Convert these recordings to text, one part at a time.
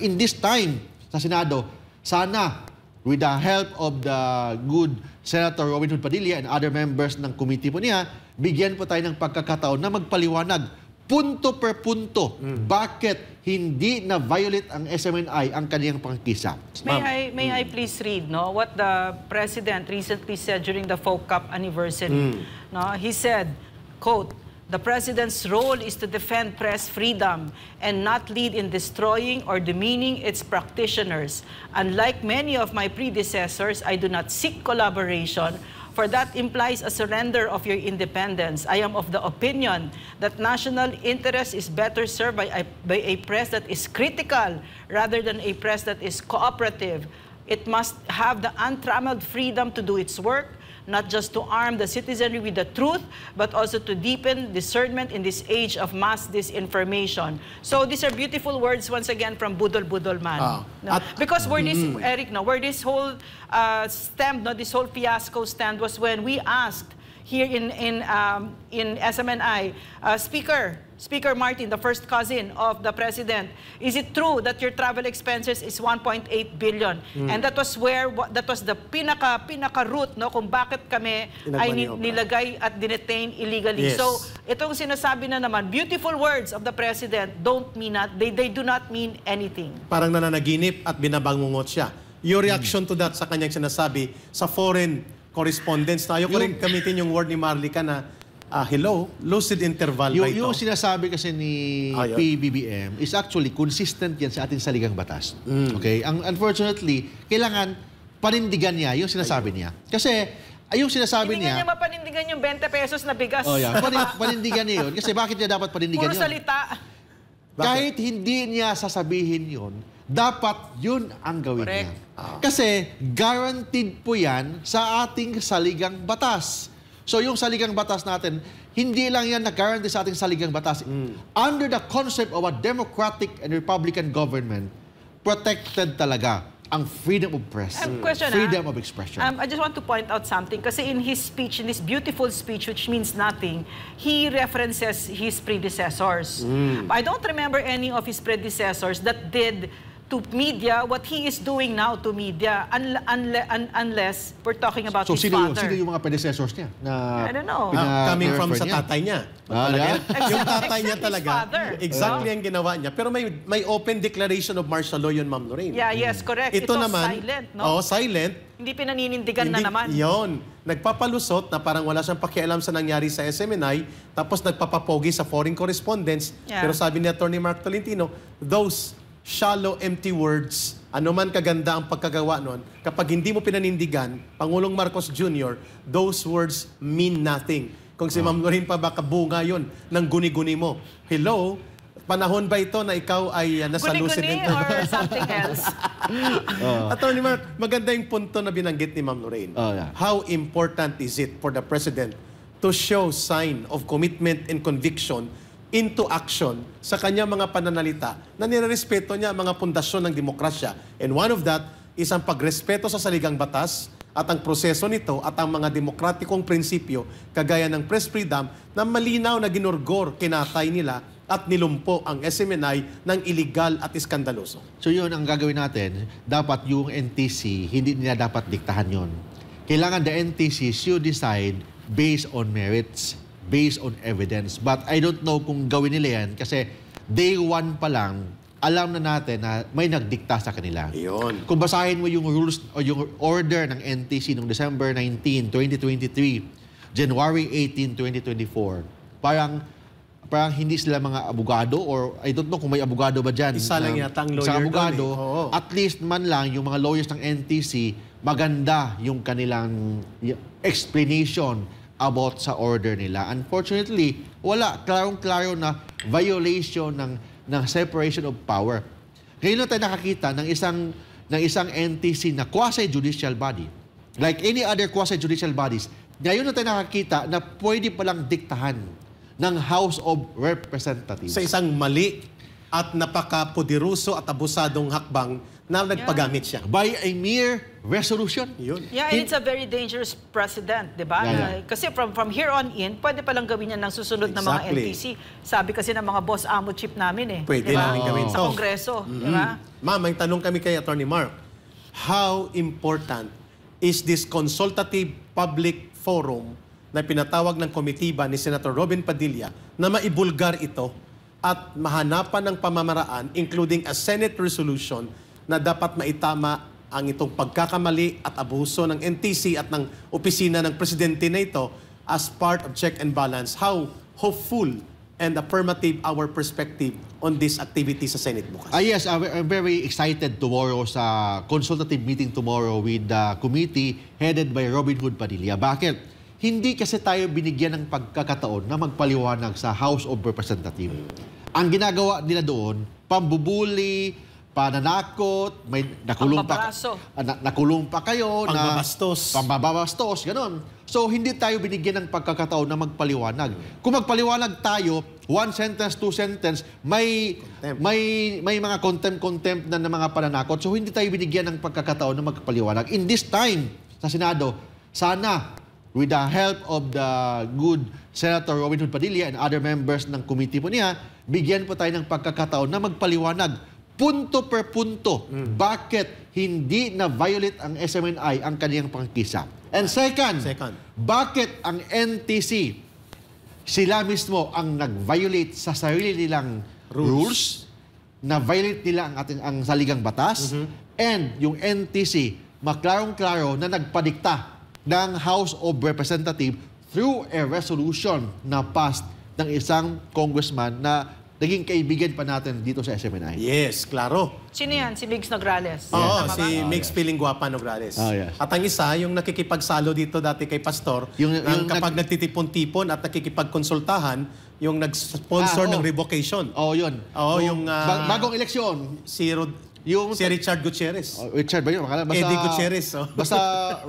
In this time sa Senado, sana with the help of the good Senator Robin Hood Padilla and other members ng committee po niya, bigyan po tayo ng pagkakataon na magpaliwanag punto per punto mm. bakit hindi na violate ang SMNI ang kaniyang pangkisa. May I may mm. I please read no what the president recently said during the Folk Cup anniversary. Mm. No, he said, quote, The president's role is to defend press freedom and not lead in destroying or demeaning its practitioners. Unlike many of my predecessors, I do not seek collaboration for that implies a surrender of your independence. I am of the opinion that national interest is better served by a, by a press that is critical rather than a press that is cooperative. It must have the untrammeled freedom to do its work not just to arm the citizenry with the truth, but also to deepen discernment in this age of mass disinformation. So these are beautiful words once again from Budol Budolman. Ah. No? At, because where this, mm. Eric, no, where this whole uh, stand, no, this whole fiasco stand was when we asked here in, in, um, in SMNI. Uh, Speaker, Speaker Martin, the first cousin of the president, is it true that your travel expenses is 1.8 billion? Mm. And that was where that was the pinaka pinaka root no kung bakit kami ay nilagay at dinetain illegally. Yes. So, itong sinasabi na naman, beautiful words of the president don't mean that they they do not mean anything. Parang nananaginip at binabangungot siya. Your hmm. reaction mm. to that sa kanyang sinasabi sa foreign correspondence tayo ko rin gamitin yung word ni Marlica na ah, hello, lucid interval ba Yung, ito? yung sinasabi kasi ni Ayun. Ah, PBBM is actually consistent yan sa ating saligang batas. Mm. Okay? Ang unfortunately, kailangan panindigan niya yung sinasabi niya. Kasi ay, ah, yung sinasabi Hindi nga niya niya mapanindigan yung 20 pesos na bigas. Oh, yeah. panin- panindigan niya yun. Kasi bakit niya dapat panindigan Puro yun? salita. Bakit? Kahit hindi niya sasabihin yun, dapat yun ang gawin Correct. niya. Oh. Kasi guaranteed po yan sa ating saligang batas. So yung saligang batas natin, hindi lang yan nag-guarantee sa ating saligang batas. Mm. Under the concept of a democratic and republican government, protected talaga ang freedom of press, um, question, ah. freedom ah. of expression. Um, I just want to point out something. Kasi in his speech, in this beautiful speech, which means nothing, he references his predecessors. Mm. I don't remember any of his predecessors that did to media what he is doing now to media unless we're talking about his father. So sino yung mga predecessors niya? Na, I don't know. Ah, coming from sa tatay niya. Ah, yung tatay niya talaga. Exactly ang ginawa niya. Pero may may open declaration of martial law yun, Ma'am Lorraine. Yeah, yes, correct. Ito, Ito naman, silent, no? Oh, silent. Hindi pinaninindigan na naman. Yon. Nagpapalusot na parang wala siyang pakialam sa nangyari sa SMNI, tapos nagpapapogi sa foreign correspondence. Pero sabi ni Attorney Mark Tolentino, those shallow, empty words, Ano man kaganda ang pagkagawa nun, kapag hindi mo pinanindigan, Pangulong Marcos Jr., those words mean nothing. Kung si Ma'am Noreen pa, baka bunga yun ng guni-guni mo. Hello? Panahon ba ito na ikaw ay uh, ah, nasa Guni-guni or something else? oh. Attorney Mark, maganda yung punto na binanggit ni Ma'am Noreen. Oh, yeah. How important is it for the President to show sign of commitment and conviction into action sa kanyang mga pananalita na nirerespeto niya ang mga pundasyon ng demokrasya. And one of that is ang pagrespeto sa saligang batas at ang proseso nito at ang mga demokratikong prinsipyo kagaya ng press freedom na malinaw na ginurgor kinatay nila at nilumpo ang SMNI ng illegal at iskandaloso. So yun ang gagawin natin. Dapat yung NTC, hindi nila dapat diktahan yun. Kailangan the NTC should decide based on merits based on evidence. But I don't know kung gawin nila yan kasi day one pa lang, alam na natin na may nagdikta sa kanila. Iyon. Kung basahin mo yung rules o yung order ng NTC noong December 19, 2023, January 18, 2024, parang parang hindi sila mga abogado or I don't know kung may abogado ba dyan. Isa lang yata ang lawyer sa abogado, doon, eh. at least man lang yung mga lawyers ng NTC, maganda yung kanilang explanation about sa order nila. Unfortunately, wala. Klarong-klaro na violation ng, ng separation of power. Ngayon na tayo nakakita ng isang, ng isang NTC na quasi-judicial body. Like any other quasi-judicial bodies, ngayon na tayo nakakita na pwede palang diktahan ng House of Representatives. Sa isang mali at napakapoderoso at abusadong hakbang na nagpagamit siya. By a mere resolution. Yun. Yeah, and it's a very dangerous precedent, di ba? Yeah, yeah. Kasi from from here on in, pwede palang gawin yan ng susunod exactly. na mga LTC. Sabi kasi ng mga boss amo chip namin eh. Pwede diba? namin gawin Sa Kongreso, mm -hmm. di mm-hmm. ba? Ma'am, may tanong kami kay Attorney Mark. How important is this consultative public forum na pinatawag ng komitiba ni Senator Robin Padilla na maibulgar ito at mahanapan ng pamamaraan, including a Senate resolution na dapat maitama ang itong pagkakamali at abuso ng NTC at ng opisina ng presidente na ito as part of check and balance. How hopeful and affirmative our perspective on this activity sa Senate bukas. Uh, yes, uh, I'm very excited tomorrow sa consultative meeting tomorrow with the committee headed by Robin Hood Padilla. Bakit? Hindi kasi tayo binigyan ng pagkakataon na magpaliwanag sa House of Representatives. Ang ginagawa nila doon, pambubuli, pananakot, may nakulong pa, ah, na, nakulong pa kayo. Pambabastos. Na, pambabastos, ganun. So, hindi tayo binigyan ng pagkakataon na magpaliwanag. Kung magpaliwanag tayo, one sentence, two sentence, may may may mga contempt-contempt na, na mga pananakot. So, hindi tayo binigyan ng pagkakataon na magpaliwanag. In this time, sa Senado, sana with the help of the good Senator Robin Hood Padilla and other members ng committee po niya, bigyan po tayo ng pagkakataon na magpaliwanag punto per punto mm. bakit hindi na-violate ang SMNI ang kaniyang pangkisa. And second, second, bakit ang NTC sila mismo ang nag-violate sa sarili nilang rules, rules na-violate nila ang ating ang saligang batas mm-hmm. and yung NTC maklarong-klaro na nagpadikta ng House of Representatives through a resolution na passed ng isang congressman na naging kaibigan pa natin dito sa SMNI. Yes, claro. Sino yan? Si Migs Nograles? Oo, oh, si oh, Migs yeah. Piling Guapa Nograles. Oh, yes. At ang isa, yung nakikipagsalo dito dati kay Pastor, yung, yung, yung kapag nag... nagtitipon-tipon at nakikipagkonsultahan, yung nag-sponsor ah, oh. ng revocation. Oo, oh, yun. Oo, oh, yung... Uh, ba bagong eleksyon. Si Rod yung si Richard Gutierrez. Oh, Richard ba yun? Makala, basta, Eddie Gutierrez. Oh. basta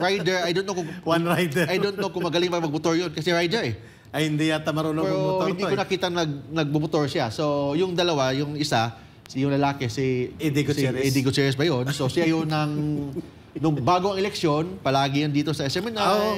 rider, I don't know kung... One rider. I don't know kung magaling mag-motor yun kasi rider eh. Ay, hindi yata marunong Pero bumotor hindi to. ko eh. nakita nag, nagbumotor siya. So, yung dalawa, yung isa, si yung lalaki, si Eddie Gutierrez, si Eddie Gutierrez ba yun? So, siya yun ng... nung bago ang eleksyon, palagi yan dito sa SMN Oh.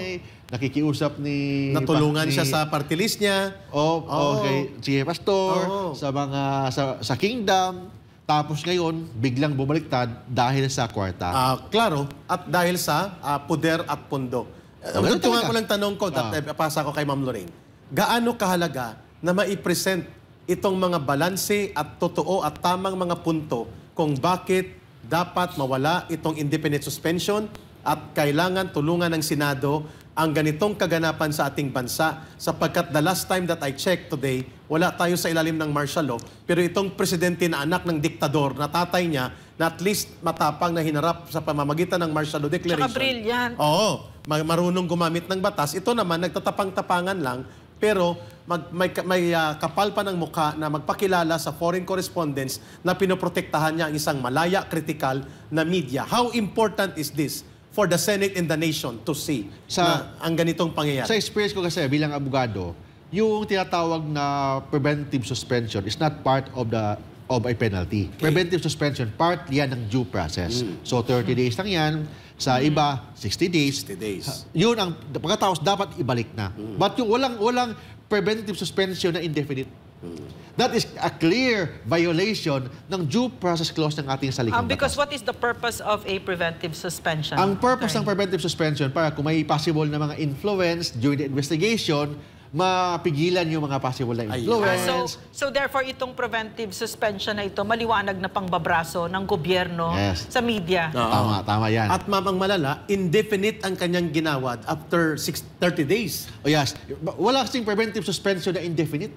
Nakikiusap ni... Natulungan ni, siya sa party list niya. Oh, oh. okay. Oh. Si Pastor, oh. sa mga... Sa, sa Kingdom. Tapos ngayon, biglang bumaliktad dahil sa kwarta. Uh, klaro, at dahil sa uh, ah, puder at pundo. Uh, okay, ko lang tanong ko, that, uh, pasa ko kay Ma'am Lorraine gaano kahalaga na maipresent itong mga balanse at totoo at tamang mga punto kung bakit dapat mawala itong indefinite suspension at kailangan tulungan ng Senado ang ganitong kaganapan sa ating bansa sapagkat the last time that I checked today, wala tayo sa ilalim ng martial law pero itong presidente na anak ng diktador na tatay niya na at least matapang na hinarap sa pamamagitan ng martial law declaration. Tsaka brilliant. Oo, marunong gumamit ng batas. Ito naman, nagtatapang-tapangan lang pero mag, may, may uh, kapal pa ng mukha na magpakilala sa foreign correspondents na pinoprotektahan niya ang isang malaya, kritikal na media. How important is this for the Senate and the nation to see sa, ang ganitong pangyayari? Sa experience ko kasi bilang abogado, yung tinatawag na preventive suspension is not part of the of a penalty. Okay. Preventive suspension, part yan ng due process. Mm. So 30 mm. days lang yan. Sa mm. iba, 60 days. 60 days. Yun ang pagkatapos dapat ibalik na. Mm. But yung walang walang preventive suspension na indefinite. Mm. That is a clear violation ng due process clause ng ating saligang um, Because what is the purpose of a preventive suspension? Ang purpose Sorry. ng preventive suspension para kung may possible na mga influence during the investigation, mapigilan yung mga possible na influence. Uh, so, so therefore, itong preventive suspension na ito, maliwanag na pangbabraso ng gobyerno yes. sa media. Uh, tama, tama yan. At mamang malala, indefinite ang kanyang ginawa after 6, 30 days. Oh yes. Wala kasing preventive suspension na indefinite.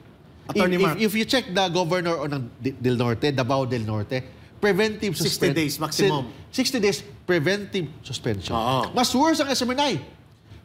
Attorney if, Mark. If, if you check the governor o ng Del Norte, Davao Del Norte, preventive suspension. 60 days maximum. 60 days preventive suspension. Oo. Mas worse ang SMNI.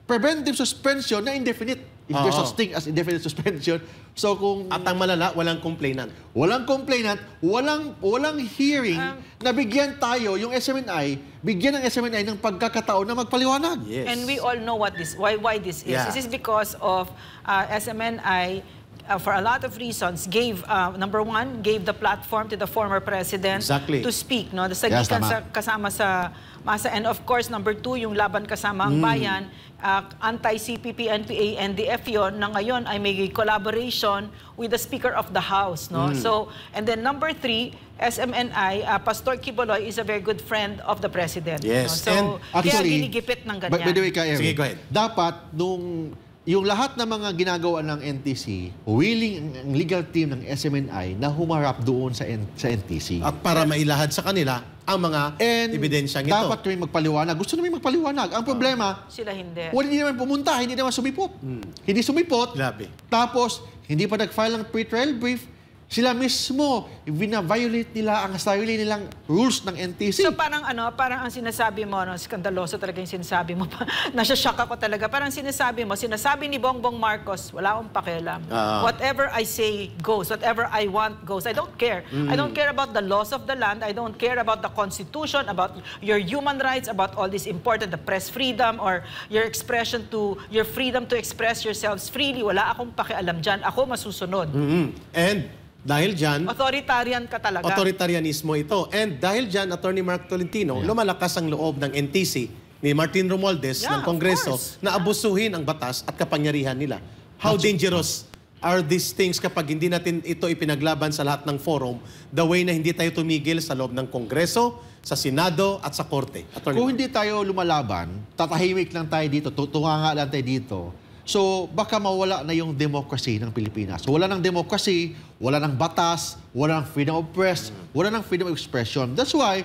Preventive suspension na indefinite. If Oo. there's such ah. thing as indefinite suspension, so kung At ang malala, walang complainant. walang complainant, walang walang hearing, um, na bigyan tayo yung SMNI, bigyan ng SMNI ng pagkakataon na magpaliwanag. Yes. And we all know what this, why, why this is. Yeah. This is because of uh, SMNI uh, for a lot of reasons, gave, uh, number one, gave the platform to the former president exactly. to speak. No? The yes, tama. sa, kasama sa masa. And of course, number two, yung laban kasama ang mm. bayan, uh, anti-CPP, NPA, NDF yon na ngayon ay may collaboration with the Speaker of the House. No? Mm. So, and then number three, SMNI, uh, Pastor Kiboloy is a very good friend of the President. Yes. No? So, and actually, kaya ginigipit ng ganyan. By, by the way, Kaya, Sige, go ahead. dapat nung yung lahat ng mga ginagawa ng NTC, willing ang legal team ng SMNI na humarap doon sa, N sa NTC. At para mailahad sa kanila ang mga And ebidensyang ito. dapat kami magpaliwanag. Gusto namin magpaliwanag. Ang problema, ah, sila hindi. Wala hindi naman pumunta, hindi naman sumipot. Hmm. Hindi sumipot. Grabe. Tapos, hindi pa nag-file ng pre-trial brief, sila mismo, vina-violate nila ang sarili nilang rules ng NTC. So parang ano, parang ang sinasabi mo, no, skandaloso talaga yung sinasabi mo. Nasya-shock ako talaga. Parang sinasabi mo, sinasabi ni Bongbong Marcos, wala akong pakialam. Uh, whatever I say goes. Whatever I want goes. I don't care. Mm. I don't care about the laws of the land. I don't care about the Constitution, about your human rights, about all this important, the press freedom or your expression to, your freedom to express yourselves freely. Wala akong pakialam dyan. Ako masusunod. Mm -hmm. And dahil dyan... Authoritarian ka talaga. Authoritarianismo ito. And dahil dyan, Attorney Mark Tolentino, yeah. lumalakas ang loob ng NTC ni Martin Romualdez yeah, ng Kongreso na abusuhin ang batas at kapangyarihan nila. How Not dangerous are these things kapag hindi natin ito ipinaglaban sa lahat ng forum, the way na hindi tayo tumigil sa loob ng Kongreso, sa Senado at sa Korte. Attorney Kung Mark. hindi tayo lumalaban, tatahimik lang tayo dito, tutunganga lang tayo dito, So baka mawala na yung democracy ng Pilipinas. wala ng democracy, wala ng batas, wala ng freedom of press, wala ng freedom of expression. That's why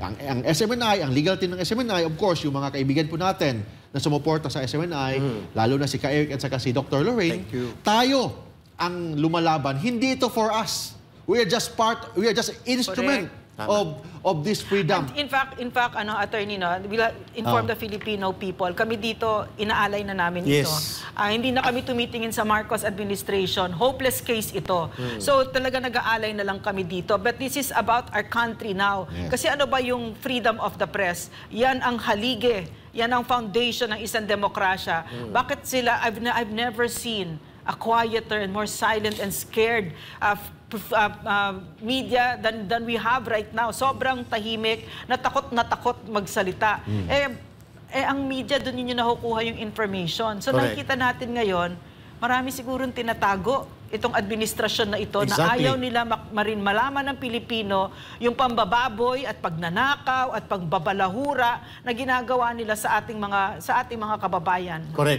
ang, ang SMNI, ang legal team ng SMNI, of course, yung mga kaibigan po natin na sumuporta sa SMNI, mm. lalo na si Ka-Eric at saka si Dr. Lorraine, Thank you. tayo ang lumalaban. Hindi ito for us. We are just part, we are just instrument Correct of of this freedom. And in fact, in fact, ano, attorney, no, will inform oh. the Filipino people, kami dito, inaalay na namin yes. ito. Uh, ah, hindi na kami tumitingin sa Marcos administration. Hopeless case ito. Mm. So talaga nag-aalay na lang kami dito. But this is about our country now. Yes. Kasi ano ba yung freedom of the press? Yan ang halige. Yan ang foundation ng isang demokrasya. Mm. Bakit sila, I've, I've never seen a quieter and more silent and scared uh, uh, uh, media than, than we have right now. Sobrang tahimik, natakot na takot magsalita. Mm. Eh, eh, ang media, doon yun yung nakukuha yung information. So Correct. nakikita natin ngayon, marami sigurong tinatago itong administrasyon na ito exactly. na ayaw nila marin malaman ng Pilipino yung pambababoy at pagnanakaw at pagbabalahura na ginagawa nila sa ating mga sa ating mga kababayan. Correct.